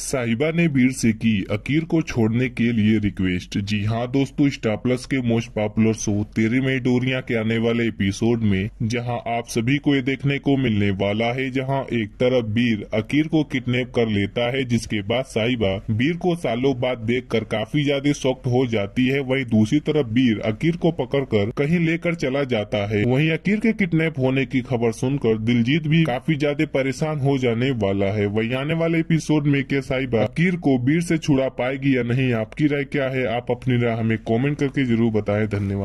साहिबा ने वीर से की अकीर को छोड़ने के लिए रिक्वेस्ट जी हाँ दोस्तों स्टार प्लस के मोस्ट पॉपुलर शो तेरे में डोरिया के आने वाले एपिसोड में जहाँ आप सभी को ये देखने को मिलने वाला है जहाँ एक तरफ वीर अकीर को किडनैप कर लेता है जिसके बाद साहिबा वीर को सालों बाद देखकर काफी ज्यादा शॉक्ट हो जाती है वही दूसरी तरफ वीर अकीर को कर कहीं लेकर चला जाता है वही अकीर के किडनेप होने की खबर सुनकर दिलजीत भी काफी ज्यादा परेशान हो जाने वाला है वही आने वाले एपिसोड में के साहिबा फकीर को बीर से छुड़ा पाएगी या नहीं आपकी राय क्या है आप अपनी राय हमें कॉमेंट करके जरूर बताएं धन्यवाद